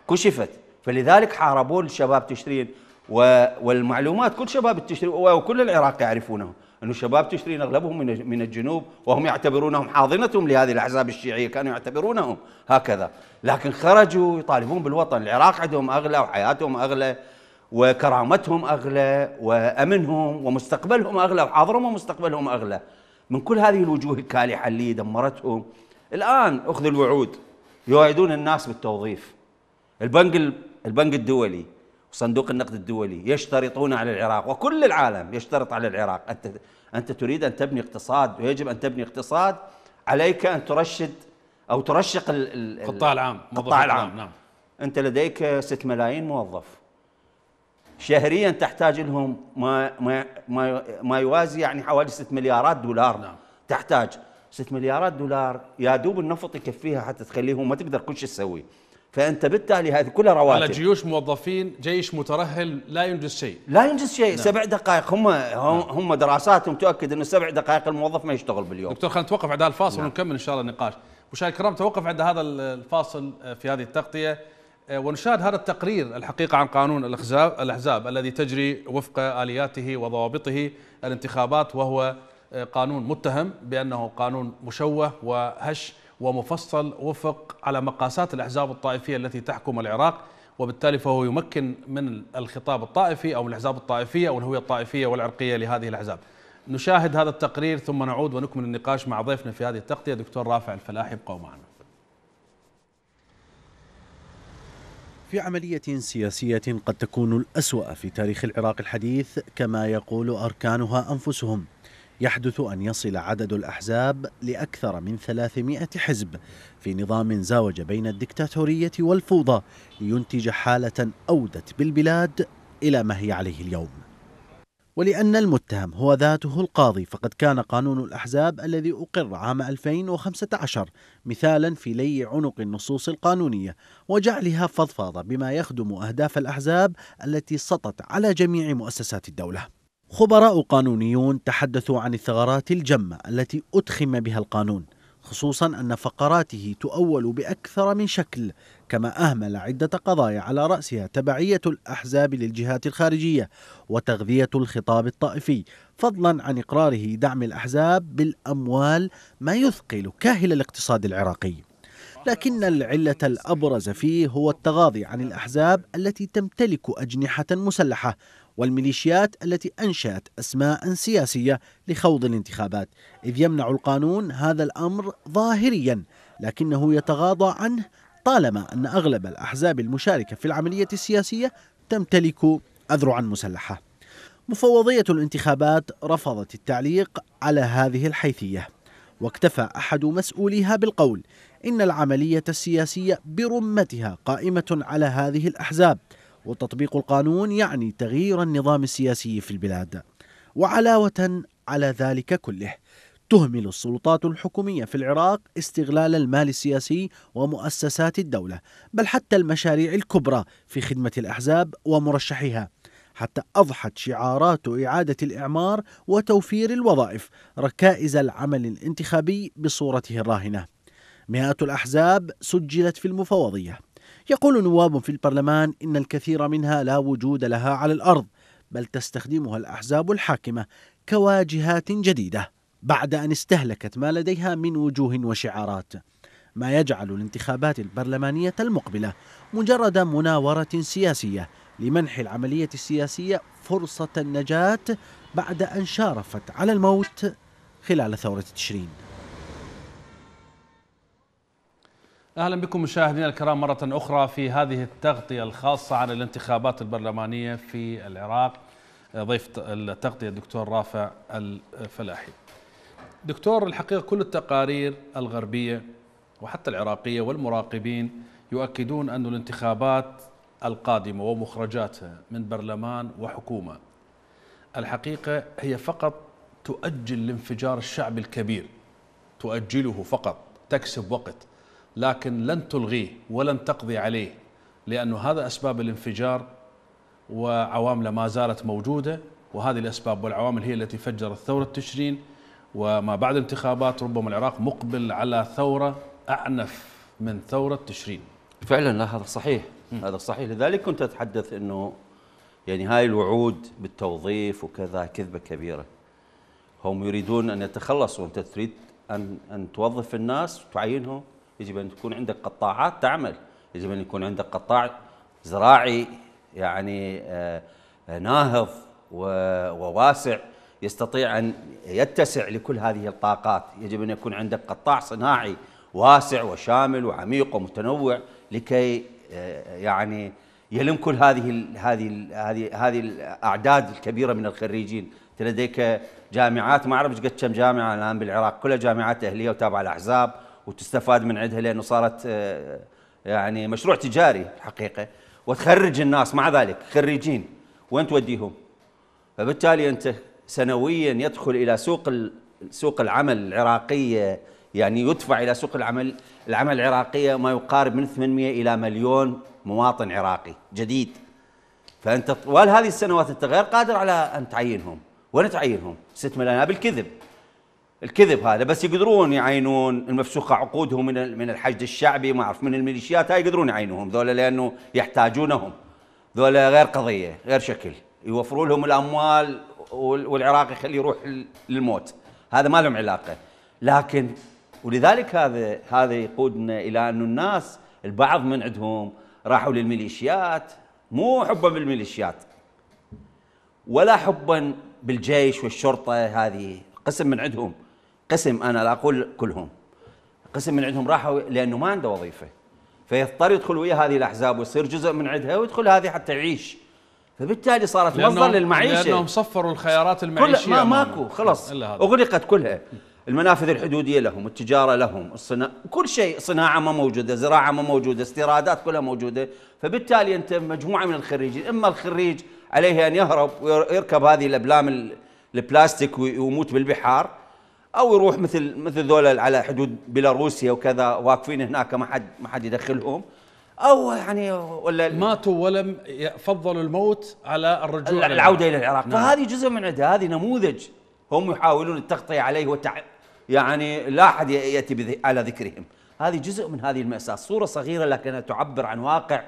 كشفت فلذلك حاربوا الشباب تشرين والمعلومات كل شباب تشرين وكل العراق يعرفونه أنه شباب تشرين أغلبهم من الجنوب وهم يعتبرونهم حاضنتهم لهذه الأحزاب الشيعية كانوا يعتبرونهم هكذا لكن خرجوا يطالبون بالوطن العراق عندهم أغلى وحياتهم أغلى وكرامتهم أغلى وأمنهم ومستقبلهم أغلى وحاضرهم ومستقبلهم أغلى من كل هذه الوجوه الكالحة اللي دمرتهم الآن أخذ الوعود يوعدون الناس بالتوظيف البنك البنك الدولي وصندوق النقد الدولي يشترطون على العراق وكل العالم يشترط على العراق أنت, أنت تريد أن تبني اقتصاد ويجب أن تبني اقتصاد عليك أن ترشد أو ترشق القطاع العام القطاع العام نعم. أنت لديك 6 ملايين موظف شهريا تحتاج لهم ما, ما ما يوازي يعني حوالي 6 مليارات دولار نعم. تحتاج 6 مليارات دولار يا دوب النفط يكفيها حتى تخليهم ما تقدر كل شيء تسوي فانت بالتالي هذه كلها رواتب على جيوش موظفين جيش مترهل لا ينجز شيء لا ينجز شيء نعم. سبع دقائق هم نعم. هم دراساتهم تؤكد انه سبع دقائق الموظف ما يشتغل باليوم دكتور خلينا نتوقف عند هذا الفاصل نعم. ونكمل ان شاء الله النقاش مشاهدي الكرام توقف عند هذا الفاصل آه، في هذه التغطيه آه، ونشاهد هذا التقرير الحقيقة عن قانون الأحزاب, الأحزاب الذي تجري وفق آلياته وضوابطه الانتخابات وهو آه، قانون متهم بأنه قانون مشوه وهش ومفصل وفق على مقاسات الأحزاب الطائفية التي تحكم العراق وبالتالي فهو يمكن من الخطاب الطائفي أو الأحزاب الطائفية أو الهوية الطائفية والعرقية لهذه الأحزاب نشاهد هذا التقرير ثم نعود ونكمل النقاش مع ضيفنا في هذه التغطية دكتور رافع الفلاحي ابقوا معنا في عملية سياسية قد تكون الأسوأ في تاريخ العراق الحديث كما يقول أركانها أنفسهم يحدث أن يصل عدد الأحزاب لأكثر من 300 حزب في نظام زاوج بين الدكتاتورية والفوضى لينتج حالة أودت بالبلاد إلى ما هي عليه اليوم ولأن المتهم هو ذاته القاضي فقد كان قانون الأحزاب الذي أقر عام 2015 مثالا في لي عنق النصوص القانونية وجعلها فضفاضة بما يخدم أهداف الأحزاب التي سطت على جميع مؤسسات الدولة خبراء قانونيون تحدثوا عن الثغرات الجمة التي أدخم بها القانون خصوصا أن فقراته تؤول بأكثر من شكل كما أهمل عدة قضايا على رأسها تبعية الأحزاب للجهات الخارجية وتغذية الخطاب الطائفي فضلا عن إقراره دعم الأحزاب بالأموال ما يثقل كاهل الاقتصاد العراقي لكن العلة الأبرز فيه هو التغاضي عن الأحزاب التي تمتلك أجنحة مسلحة والميليشيات التي أنشأت أسماء سياسية لخوض الانتخابات إذ يمنع القانون هذا الأمر ظاهريا لكنه يتغاضى عنه طالما أن أغلب الأحزاب المشاركة في العملية السياسية تمتلك أذرعا مسلحة مفوضية الانتخابات رفضت التعليق على هذه الحيثية واكتفى أحد مسؤوليها بالقول إن العملية السياسية برمتها قائمة على هذه الأحزاب وتطبيق القانون يعني تغيير النظام السياسي في البلاد وعلاوة على ذلك كله تهمل السلطات الحكومية في العراق استغلال المال السياسي ومؤسسات الدولة بل حتى المشاريع الكبرى في خدمة الأحزاب ومرشحيها حتى أضحت شعارات إعادة الإعمار وتوفير الوظائف ركائز العمل الانتخابي بصورته الراهنة مئات الأحزاب سجلت في المفوضية يقول نواب في البرلمان إن الكثير منها لا وجود لها على الأرض بل تستخدمها الأحزاب الحاكمة كواجهات جديدة بعد أن استهلكت ما لديها من وجوه وشعارات ما يجعل الانتخابات البرلمانية المقبلة مجرد مناورة سياسية لمنح العملية السياسية فرصة النجاة بعد أن شارفت على الموت خلال ثورة تشرين اهلا بكم مشاهدينا الكرام مره اخرى في هذه التغطيه الخاصه عن الانتخابات البرلمانيه في العراق ضيف التغطيه الدكتور رافع الفلاحي. دكتور الحقيقه كل التقارير الغربيه وحتى العراقيه والمراقبين يؤكدون ان الانتخابات القادمه ومخرجاتها من برلمان وحكومه الحقيقه هي فقط تؤجل الانفجار الشعبي الكبير تؤجله فقط تكسب وقت لكن لن تلغيه ولن تقضي عليه لأن هذا أسباب الانفجار وعوامله ما زالت موجودة وهذه الأسباب والعوامل هي التي فجرت ثورة تشرين وما بعد الانتخابات ربما العراق مقبل على ثورة أعنف من ثورة تشرين فعلا لا هذا صحيح هذا صحيح لذلك كنت أتحدث أنه يعني هاي الوعود بالتوظيف وكذا كذبة كبيرة هم يريدون أن يتخلصوا أنت تريد أن, أن توظف الناس وتعينهم يجب أن تكون عندك قطاعات تعمل يجب أن يكون عندك قطاع زراعي يعني آه، ناهض وواسع يستطيع أن يتسع لكل هذه الطاقات يجب أن يكون عندك قطاع صناعي واسع وشامل وعميق ومتنوع لكي آه، يعني يلم كل هذه هذه هذه هذه الاعداد الكبيره من الخريجين، انت لديك جامعات ما اعرف قد كم جامعه الان بالعراق كلها جامعات اهليه وتابعه الاحزاب وتستفاد من عندها لانه صارت آه، يعني مشروع تجاري الحقيقه وتخرج الناس مع ذلك خريجين وين توديهم؟ فبالتالي انت سنويا يدخل الى سوق سوق العمل العراقيه يعني يدفع الى سوق العمل العمل العراقيه ما يقارب من 800 الى مليون مواطن عراقي جديد فانت طوال هذه السنوات انت غير قادر على ان تعينهم وين تعينهم؟ 6 ملايين بالكذب الكذب هذا بس يقدرون يعينون المفسوخه عقودهم من من الحشد الشعبي ما اعرف من الميليشيات هاي يقدرون يعينوهم ذولا لانه يحتاجونهم ذولا غير قضيه غير شكل يوفروا لهم الاموال والعراق يخليه يروح للموت هذا ما لهم علاقه لكن ولذلك هذا هذا يقودنا الى انه الناس البعض من عندهم راحوا للميليشيات مو حبا بالميليشيات ولا حبا بالجيش والشرطه هذه قسم من عندهم قسم انا لا اقول كلهم قسم من عندهم راحوا لانه ما عنده وظيفه فيضطر يدخل ويا هذه الاحزاب ويصير جزء من عندها ويدخل هذه حتى يعيش فبالتالي صارت مصدر للمعيشه لانهم صفروا الخيارات المعيشيه ما ماكو خلص اغلقت كلها المنافذ الحدوديه لهم، التجاره لهم، الصناعه كل شيء صناعه ما موجوده، زراعه ما موجوده، استيرادات كلها موجوده، فبالتالي انت مجموعه من الخريجين، اما الخريج عليه ان يهرب ويركب هذه الابلام البلاستيك ويموت بالبحار، او يروح مثل مثل ذولا على حدود بيلاروسيا وكذا واقفين هناك ما حد ما حد يدخلهم او يعني ولا ماتوا ولم فضلوا الموت على الرجوع العوده الى العراق نعم. فهذه جزء من عنده هذه نموذج هم يحاولون التغطيه عليه وتع... يعني لا احد ياتي بذ... على ذكرهم هذه جزء من هذه المأساة صورة صغيرة لكنها تعبر عن واقع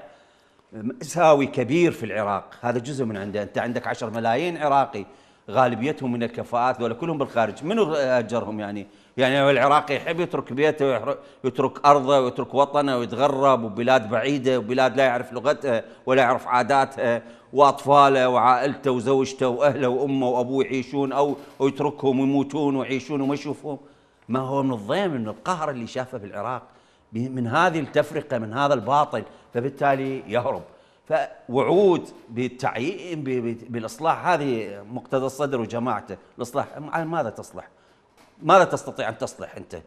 مأساوي كبير في العراق هذا جزء من عنده أنت عندك عشر ملايين عراقي غالبيتهم من الكفاءات ذولا كلهم بالخارج منو اجرهم يعني يعني العراقي يحب يترك بيته ويترك ارضه ويترك وطنه ويتغرب وبلاد بعيده وبلاد لا يعرف لغتها ولا يعرف عاداتها واطفاله وعائلته وزوجته واهله وامه وابوه يعيشون او يتركهم ويموتون ويعيشون وما يشوفهم ما هو من الضيم من القهر اللي شافه بالعراق من هذه التفرقه من هذا الباطل فبالتالي يهرب فوعود بالتعيين بالاصلاح هذه مقتدى الصدر وجماعته الاصلاح ماذا تصلح؟ ماذا تستطيع ان تصلح انت؟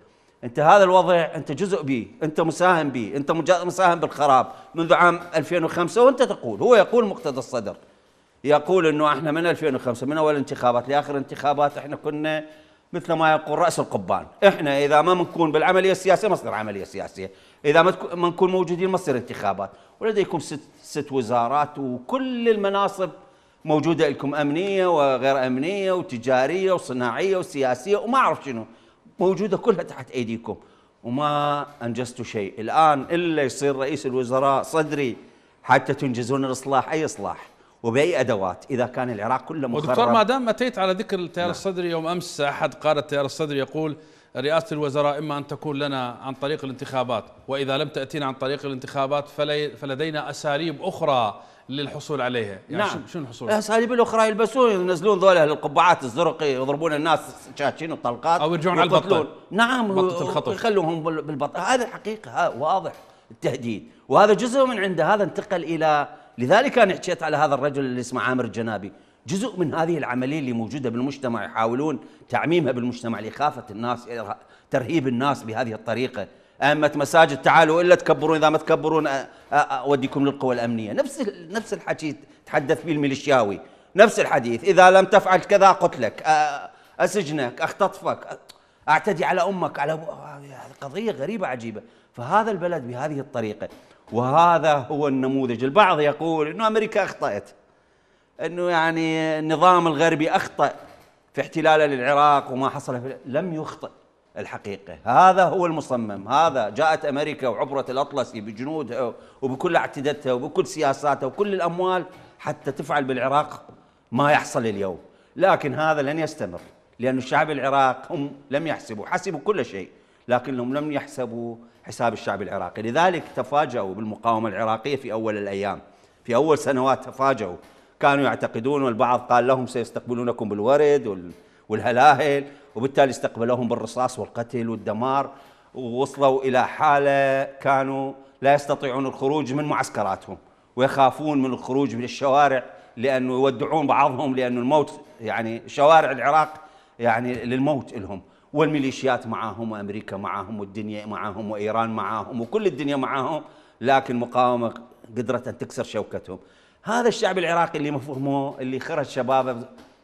انت هذا الوضع انت جزء به، انت مساهم به، انت مساهم بالخراب منذ عام 2005 وانت تقول هو يقول مقتدى الصدر يقول انه احنا من 2005 من اول انتخابات لاخر انتخابات احنا كنا مثل ما يقول راس القبان، احنا اذا ما بنكون بالعمليه السياسيه ما تصير عمليه سياسيه، اذا ما نكون موجودين ما تصير انتخابات ولديكم ست ست وزارات وكل المناصب موجوده لكم امنيه وغير امنيه وتجاريه وصناعيه وسياسيه وما اعرف شنو موجوده كلها تحت ايديكم وما انجزتوا شيء الان الا يصير رئيس الوزراء صدري حتى تنجزون الاصلاح اي اصلاح وباي ادوات اذا كان العراق كله مخرب ودكتور ما دام اتيت على ذكر التيار نعم. الصدري يوم امس احد قاده التيار الصدري يقول رئاسة الوزراء إما أن تكون لنا عن طريق الانتخابات وإذا لم تأتينا عن طريق الانتخابات فلدينا أساليب أخرى للحصول عليها يعني نعم شنو الحصول الأساليب الأخرى يلبسون ينزلون ذولا القبعات الزرق يضربون الناس شاشين وطلقات أو يرجعون على البطل نعم يخلوهم بالبطل هذا حقيقة واضح التهديد وهذا جزء من عنده هذا انتقل إلى لذلك أنا حكيت على هذا الرجل اللي اسمه عامر الجنابي جزء من هذه العمليه اللي موجوده بالمجتمع يحاولون تعميمها بالمجتمع لاخافه الناس ترهيب الناس بهذه الطريقه أئمة مساجد تعالوا إلا تكبرون إذا ما تكبرون أوديكم للقوى الأمنية نفس نفس الحكي تحدث به الميليشياوي نفس الحديث إذا لم تفعل كذا قتلك أسجنك أختطفك أعتدي على أمك على قضية غريبة عجيبة فهذا البلد بهذه الطريقة وهذا هو النموذج البعض يقول انه أمريكا أخطأت انه يعني النظام الغربي اخطا في احتلاله للعراق وما حصل في لم يخطئ الحقيقه، هذا هو المصمم، هذا جاءت امريكا وعبرت الاطلسي بجنودها وبكل اعتدتها وبكل سياساتها وكل الاموال حتى تفعل بالعراق ما يحصل اليوم، لكن هذا لن يستمر لأن الشعب العراق هم لم يحسبوا حسبوا كل شيء لكنهم لم يحسبوا حساب الشعب العراقي لذلك تفاجؤوا بالمقاومة العراقية في أول الأيام في أول سنوات تفاجؤوا كانوا يعتقدون والبعض قال لهم سيستقبلونكم بالورد والهلاهل وبالتالي استقبلوهم بالرصاص والقتل والدمار ووصلوا إلى حالة كانوا لا يستطيعون الخروج من معسكراتهم ويخافون من الخروج من الشوارع لأنه يودعون بعضهم لأن الموت يعني شوارع العراق يعني للموت لهم والميليشيات معاهم وأمريكا معاهم والدنيا معاهم وإيران معاهم وكل الدنيا معاهم لكن مقاومة قدرت أن تكسر شوكتهم هذا الشعب العراقي اللي مفهومه اللي خرج شبابه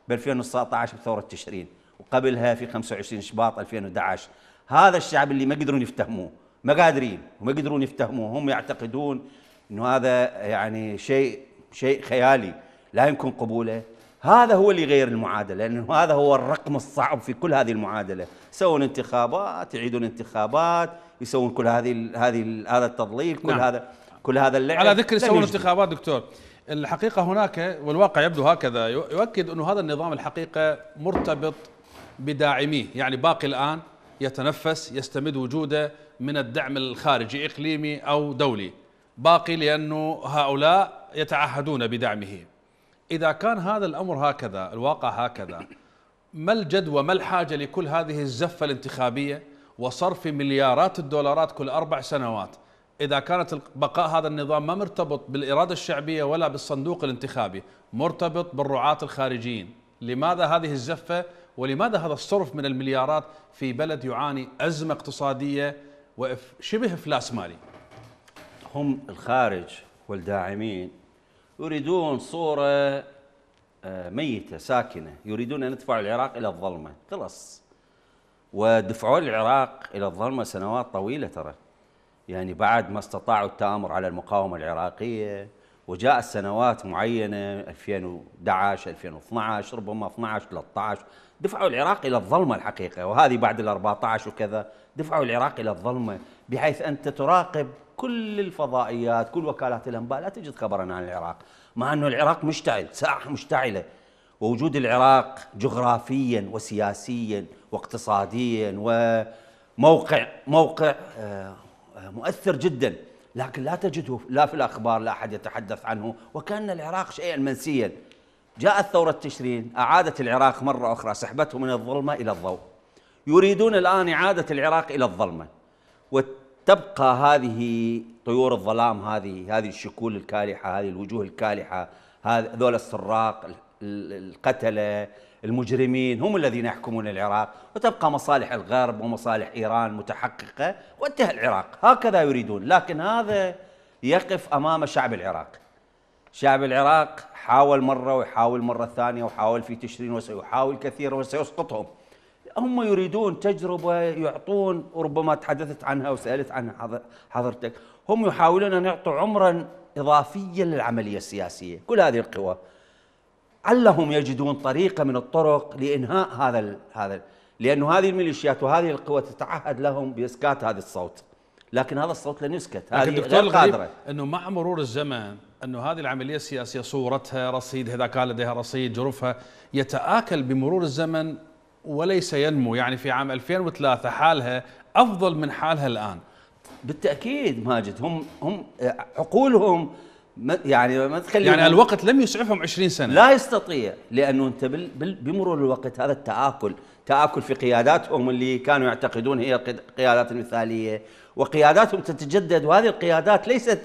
ب 2019 بثوره تشرين وقبلها في 25 شباط 2011 هذا الشعب اللي ما قدرون يفتهموه ما قادرين وما يقدرون يفتهموه هم يعتقدون انه هذا يعني شيء شيء خيالي لا يمكن قبوله هذا هو اللي غير المعادله لانه هذا هو الرقم الصعب في كل هذه المعادله يسوون انتخابات يعيدون انتخابات يسوون كل هذه هذه هذا التضليل كل نعم. هذا كل هذا اللعب على ذكر يسوون انتخابات دكتور الحقيقة هناك والواقع يبدو هكذا يؤكد انه هذا النظام الحقيقة مرتبط بداعميه يعني باقي الآن يتنفس يستمد وجوده من الدعم الخارجي إقليمي أو دولي باقي لأنه هؤلاء يتعهدون بدعمه إذا كان هذا الأمر هكذا الواقع هكذا ما الجدوى ما الحاجة لكل هذه الزفة الانتخابية وصرف مليارات الدولارات كل أربع سنوات إذا كانت بقاء هذا النظام ما مرتبط بالإرادة الشعبية ولا بالصندوق الانتخابي مرتبط بالرعاة الخارجيين لماذا هذه الزفة ولماذا هذا الصرف من المليارات في بلد يعاني أزمة اقتصادية وشبه إفلاس مالي هم الخارج والداعمين يريدون صورة آه، ميتة ساكنة يريدون أن يدفعوا العراق إلى الظلمة خلاص ودفعوا العراق إلى الظلمة سنوات طويلة ترى يعني بعد ما استطاعوا التآمر على المقاومة العراقية وجاء سنوات معينة 2011 2012 ربما 12 13 دفعوا العراق إلى الظلمة الحقيقة وهذه بعد ال 14 وكذا دفعوا العراق إلى الظلمة بحيث أنت تراقب كل الفضائيات كل وكالات الأنباء لا تجد خبرا عن العراق مع أنه العراق مشتعل ساحة مشتعلة ووجود العراق جغرافيا وسياسيا واقتصاديا وموقع موقع آه، مؤثر جدا لكن لا تجده لا في الأخبار لا أحد يتحدث عنه وكان العراق شيئا منسيا جاءت ثورة تشرين أعادت العراق مرة أخرى سحبته من الظلمة إلى الضوء يريدون الآن إعادة العراق إلى الظلمة وتبقى هذه طيور الظلام هذه هذه الشكول الكالحة هذه الوجوه الكالحة هذول السراق القتلة المجرمين هم الذين يحكمون العراق وتبقى مصالح الغرب ومصالح إيران متحققة وانتهى العراق هكذا يريدون لكن هذا يقف أمام شعب العراق شعب العراق حاول مرة ويحاول مرة ثانية وحاول في تشرين وسيحاول كثيرا وسيسقطهم هم يريدون تجربة يعطون وربما تحدثت عنها وسألت عنها حضرتك هم يحاولون أن يعطوا عمرا إضافيا للعملية السياسية كل هذه القوى علهم يجدون طريقه من الطرق لانهاء هذا الـ هذا لانه هذه الميليشيات وهذه القوى تتعهد لهم باسكات هذا الصوت لكن هذا الصوت لن يسكت هذه غير قادره انه مع مرور الزمن انه هذه العمليه السياسيه صورتها رصيدها اذا كان لديها رصيد جرفها يتآكل بمرور الزمن وليس ينمو يعني في عام 2003 حالها افضل من حالها الان بالتاكيد ماجد هم هم آه، عقولهم يعني ما تخلي يعني الوقت لم يسعفهم 20 سنه لا يستطيع لانه انت بمرور الوقت هذا التآكل تآكل في قياداتهم اللي كانوا يعتقدون هي القيادات المثاليه وقياداتهم تتجدد وهذه القيادات ليست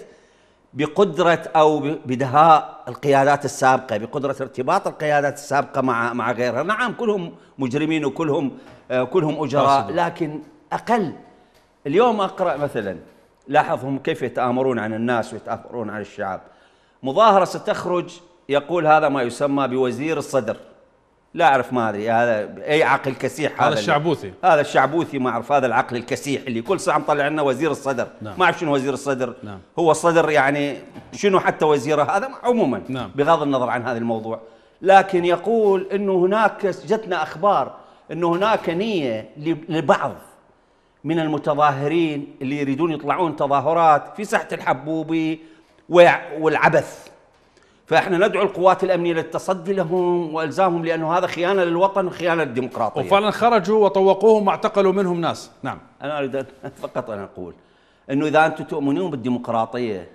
بقدرة أو بدهاء القيادات السابقة بقدرة ارتباط القيادات السابقة مع مع غيرها نعم كلهم مجرمين وكلهم آه، كلهم أجراء لكن أقل اليوم أقرأ مثلا لاحظهم هم كيف يتآمرون عن الناس ويتآمرون عن الشعب مظاهرة ستخرج يقول هذا ما يسمى بوزير الصدر لا اعرف ما ادري هذا اي عقل كسيح هذا, هذا الشعبوثي هذا الشعبوثي ما اعرف هذا العقل الكسيح اللي كل ساعه مطلع لنا وزير الصدر نعم. ما اعرف شنو وزير الصدر نعم. هو الصدر يعني شنو حتى وزيره هذا عموما نعم. بغض النظر عن هذا الموضوع لكن يقول انه هناك جتنا اخبار انه هناك نيه لبعض من المتظاهرين اللي يريدون يطلعون تظاهرات في ساحه الحبوبي والعبث فاحنا ندعو القوات الامنيه للتصدي لهم والزامهم لانه هذا خيانه للوطن وخيانه للديمقراطيه. وفعلا خرجوا وطوقوهم واعتقلوا منهم ناس، نعم. انا اريد فقط ان اقول انه اذا انتم تؤمنون بالديمقراطيه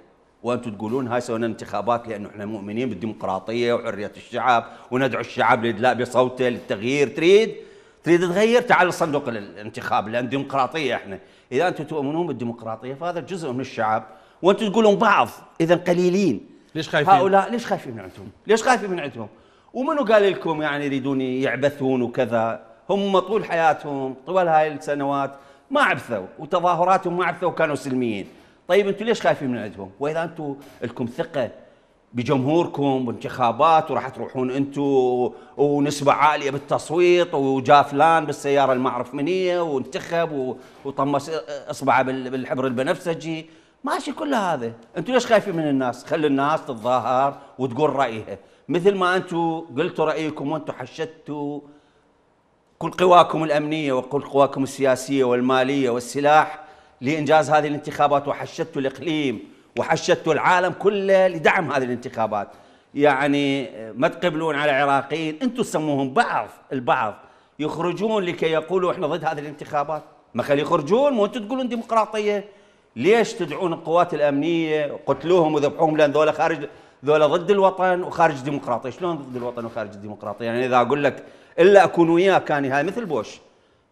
وانتم تقولون هاي سوينا انتخابات لانه احنا مؤمنين بالديمقراطيه وحريه الشعب وندعو الشعب لإدلاء بصوته للتغيير تريد تريد تغير تعال صندوق الانتخاب لان ديمقراطيه احنا اذا انتم تؤمنون بالديمقراطيه فهذا جزء من الشعب وانتم تقولون بعض اذا قليلين ليش خايفين هؤلاء ليش خايفين من عندهم ليش خايفين من عندهم ومنو قال لكم يعني يريدون يعبثون وكذا هم طول حياتهم طول هاي السنوات ما عبثوا وتظاهراتهم ما عبثوا وكانوا سلميين طيب انتم ليش خايفين من عندهم واذا انتم لكم ثقه بجمهوركم وانتخابات وراح تروحون انتم ونسبه عاليه بالتصويت وجا فلان بالسياره المعرف من هي وانتخب وطمس اصبعه بالحبر البنفسجي ماشي كل هذا انتم ليش خايفين من الناس خلي الناس تتظاهر وتقول رايها مثل ما انتم قلتوا رايكم وانتم حشدتوا كل قواكم الامنيه وكل قواكم السياسيه والماليه والسلاح لانجاز هذه الانتخابات وحشدتوا الاقليم وحشدتوا العالم كله لدعم هذه الانتخابات يعني آه، ما تقبلون على عراقيين انتم تسموهم بعض البعض يخرجون لكي يقولوا احنا ضد هذه الانتخابات ما خلي يخرجون مو انتم تقولون ديمقراطيه ليش تدعون القوات الامنيه قتلوهم وذبحوهم لان ذولا خارج ذولا ضد الوطن وخارج ديمقراطيه شلون ضد الوطن وخارج الديمقراطيه يعني اذا اقول لك الا اكون وياه كان يعني هاي مثل بوش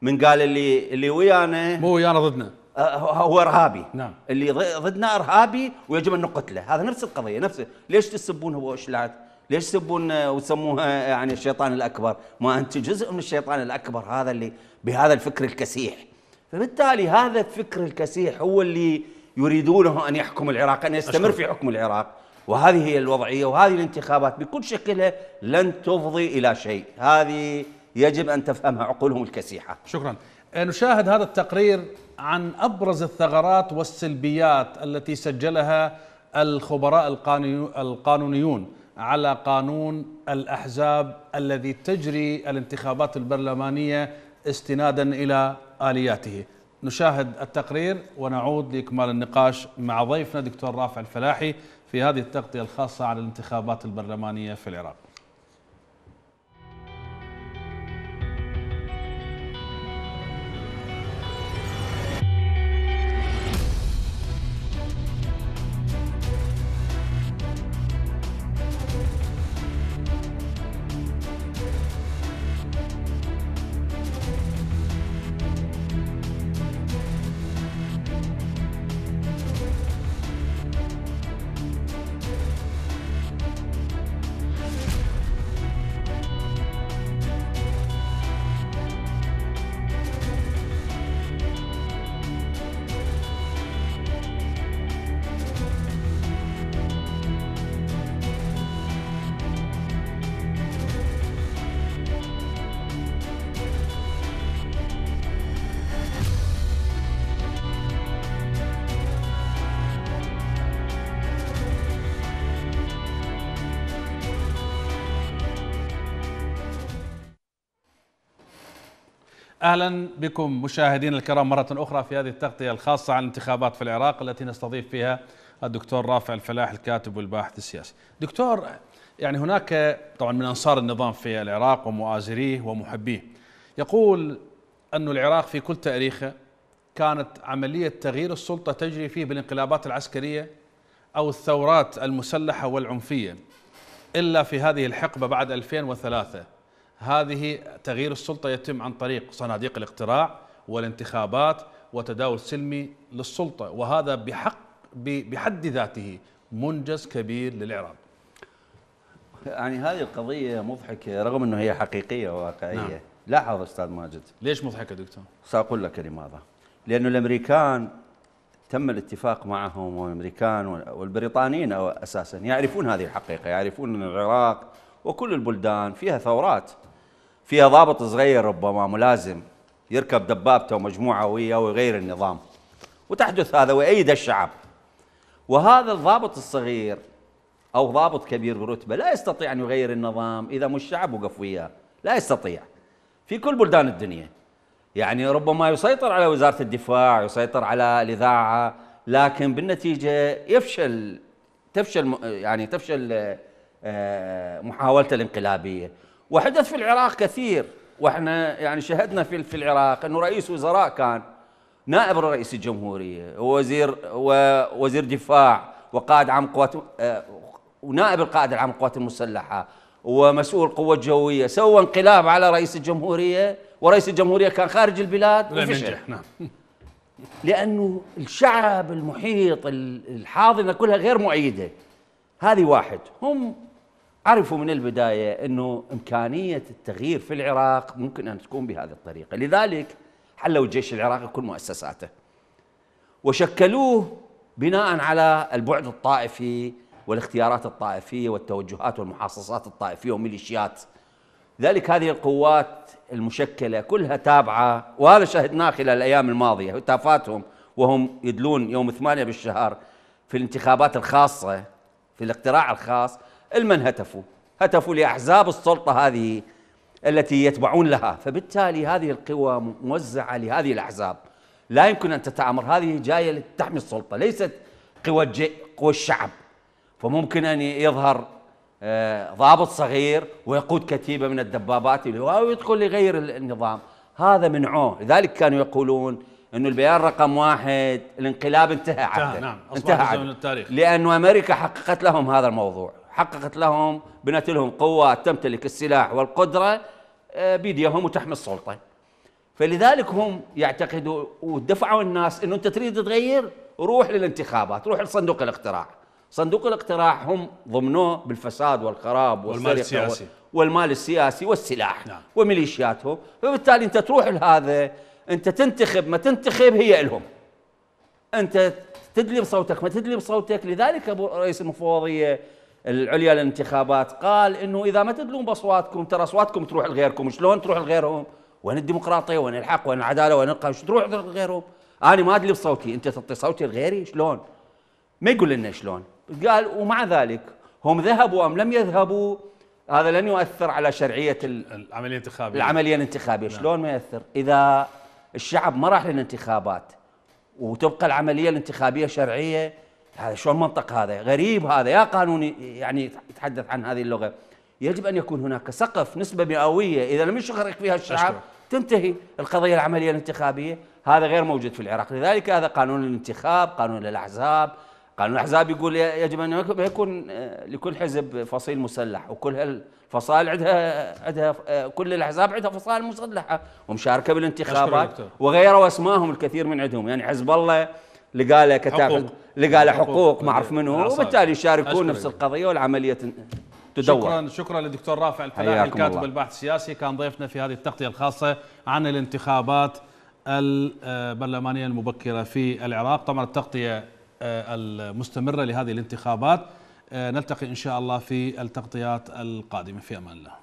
من قال اللي اللي ويانا مو ويانا ضدنا آه، هو ارهابي نعم اللي ضدنا ارهابي ويجب ان نقتله هذا نفس القضيه نفس ليش تسبون هو اشلات ليش تسبون آه، وتسموها آه، يعني الشيطان الاكبر ما انت جزء من الشيطان الاكبر هذا اللي بهذا الفكر الكسيح فبالتالي هذا الفكر الكسيح هو اللي يريدونه ان يحكم العراق ان يستمر أشكر. في حكم العراق وهذه هي الوضعيه وهذه الانتخابات بكل شكلها لن تفضي الى شيء هذه يجب ان تفهمها عقولهم الكسيحه شكرا نشاهد هذا التقرير عن ابرز الثغرات والسلبيات التي سجلها الخبراء القانونيون على قانون الاحزاب الذي تجري الانتخابات البرلمانيه استنادا الى الياته. نشاهد التقرير ونعود لاكمال النقاش مع ضيفنا دكتور رافع الفلاحي في هذه التغطيه الخاصه عن الانتخابات البرلمانيه في العراق. اهلا بكم مشاهدينا الكرام مره اخرى في هذه التغطيه الخاصه عن الانتخابات في العراق التي نستضيف فيها الدكتور رافع الفلاح الكاتب والباحث السياسي. دكتور يعني هناك طبعا من انصار النظام في العراق ومؤازريه ومحبيه يقول أن العراق في كل تاريخه كانت عمليه تغيير السلطه تجري فيه بالانقلابات العسكريه او الثورات المسلحه والعنفيه الا في هذه الحقبه بعد 2003 هذه تغيير السلطة يتم عن طريق صناديق الاقتراع والانتخابات وتداول سلمي للسلطة وهذا بحق بحد ذاته منجز كبير للإعراب يعني هذه القضية مضحكة رغم أنه هي حقيقية وواقعية نعم. لاحظ أستاذ ماجد ليش مضحكة دكتور؟ سأقول لك لماذا لأنه الأمريكان تم الاتفاق معهم والامريكان والبريطانيين اساسا يعرفون هذه الحقيقه، يعرفون ان العراق وكل البلدان فيها ثورات فيها ضابط صغير ربما ملازم يركب دبابته ومجموعه وياه ويغير النظام وتحدث هذا ويأيد الشعب وهذا الضابط الصغير أو ضابط كبير برتبة لا يستطيع أن يغير النظام إذا مو الشعب وقف وياه لا يستطيع في كل بلدان الدنيا يعني ربما يسيطر على وزارة الدفاع يسيطر على الإذاعة لكن بالنتيجة يفشل تفشل يعني تفشل آه، محاولته الانقلابية وحدث في العراق كثير واحنا يعني شهدنا في في العراق انه رئيس وزراء كان نائب رئيس الجمهوريه ووزير ووزير دفاع وقائد عام قوات آه، ونائب القائد العام القوات المسلحه ومسؤول قوة جوية سوى انقلاب على رئيس الجمهورية ورئيس الجمهورية كان خارج البلاد وفشل نعم لأنه الشعب المحيط الحاضنة كلها غير مؤيدة هذه واحد هم عرفوا من البداية أنه إمكانية التغيير في العراق ممكن أن تكون بهذه الطريقة لذلك حلوا الجيش العراقي كل مؤسساته وشكلوه بناء على البعد الطائفي والاختيارات الطائفية والتوجهات والمحاصصات الطائفية وميليشيات ذلك هذه القوات المشكلة كلها تابعة وهذا شاهدناه خلال الأيام الماضية هتافاتهم وهم يدلون يوم ثمانية بالشهر في الانتخابات الخاصة في الاقتراع الخاص لمن هتفوا هتفوا لأحزاب السلطة هذه التي يتبعون لها فبالتالي هذه القوى موزعة لهذه الأحزاب لا يمكن أن تتآمر هذه جاية لتحمي السلطة ليست قوى قوى الشعب فممكن أن يظهر آه، ضابط صغير ويقود كتيبة من الدبابات ويدخل يغير النظام هذا منعوه لذلك كانوا يقولون انه البيان رقم واحد الانقلاب انتهى عدل نعم, نعم. انتهى التاريخ لانه امريكا حققت لهم هذا الموضوع حققت لهم بنت لهم قوات تمتلك السلاح والقدرة آه، بيديهم وتحمي السلطة فلذلك هم يعتقدوا ودفعوا الناس انه انت تريد تغير روح للانتخابات روح لصندوق الاقتراع صندوق الاقتراع هم ضمنوه بالفساد والخراب والمال السياسي والمال السياسي والسلاح نعم. وميليشياتهم فبالتالي انت تروح لهذا انت تنتخب ما تنتخب هي لهم انت تدلي بصوتك ما تدلي بصوتك لذلك ابو رئيس المفوضيه العليا للانتخابات قال انه اذا ما تدلون باصواتكم ترى اصواتكم تروح لغيركم شلون تروح لغيرهم وين الديمقراطيه وين الحق وين العداله وين القانون تروح لغيرهم انا ما ادلي بصوتي انت تعطي صوتي لغيري شلون ما يقول لنا شلون قال ومع ذلك هم ذهبوا ام لم يذهبوا هذا لن يؤثر على شرعيه العمليه الانتخابيه العمليه الانتخابيه نعم. شلون ما يؤثر اذا الشعب ما راح للانتخابات وتبقى العمليه الانتخابيه شرعيه هذا شلون منطق هذا غريب هذا يا قانوني يعني يتحدث عن هذه اللغه يجب ان يكون هناك سقف نسبه مئويه اذا لم يشارك فيها الشعب تنتهي القضيه العمليه الانتخابيه هذا غير موجود في العراق لذلك هذا قانون الانتخاب قانون الاحزاب قانون الاحزاب يقول يجب ان يكون آه، لكل حزب فصيل مسلح وكل هالفصائل عندها عندها آه، كل الاحزاب عندها فصائل مسلحه ومشاركه بالانتخابات وغيروا اسمائهم الكثير من عندهم يعني حزب الله لقى له كتاب لقى له حقوق ما اعرف منو وبالتالي يشاركون نفس القضيه والعمليه تدور شكرا شكرا للدكتور رافع الفلاحي الكاتب الباحث السياسي كان ضيفنا في هذه التغطيه الخاصه عن الانتخابات البرلمانيه المبكره في العراق طبعا التغطيه آه، المستمره لهذه الانتخابات آه، نلتقي ان شاء الله في التغطيات القادمه في امان الله